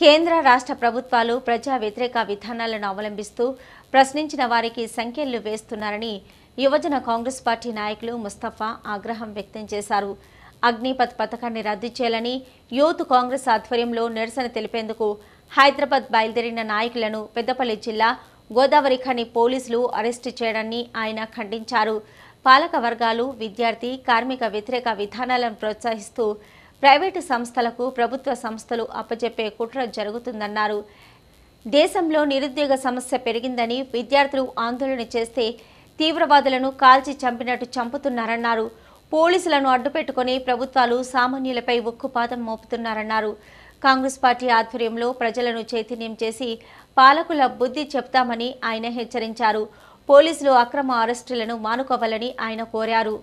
కేంద్ర రాష్ట్ర ప్రభుత్వాలు ప్రజా వ్యతిరేక విధానాలను అవలంబిస్తూ ప్రశ్నించిన వారికి సంఖ్యలు వేస్తున్నారని యువజన కాంగ్రెస్ పార్టీ నాయకులు ముస్తఫా ఆగ్రహం వ్యక్తం చేశారు అగ్నిపథ్ పథకాన్ని రద్దు చేయాలని యూత్ కాంగ్రెస్ ఆధ్వర్యంలో నిరసన తెలిపేందుకు హైదరాబాద్ బయలుదేరిన నాయకులను పెద్దపల్లి జిల్లా గోదావరి ఖని పోలీసులు అరెస్టు చేయడాన్ని ఆయన ఖండించారు పాలక వర్గాలు విద్యార్థి కార్మిక వ్యతిరేక విధానాలను ప్రోత్సహిస్తూ ప్రైవేటు సంస్థలకు ప్రభుత్వ సంస్థలు అప్పచెప్పే కుట్ర జరుగుతుందన్నారు దేశంలో నిరుద్యోగ సమస్య పెరిగిందని విద్యార్థులు ఆందోళన చేస్తే తీవ్రవాదులను కాల్చి చంపినట్టు చంపుతున్నారన్నారు పోలీసులను అడ్డుపెట్టుకుని ప్రభుత్వాలు సామాన్యులపై ఉక్కుపాతం మోపుతున్నారన్నారు కాంగ్రెస్ పార్టీ ఆధ్వర్యంలో ప్రజలను చైతన్యం చేసి పాలకుల బుద్ధి చెప్తామని ఆయన హెచ్చరించారు పోలీసులు అక్రమ అరెస్టులను మానుకోవాలని ఆయన కోరారు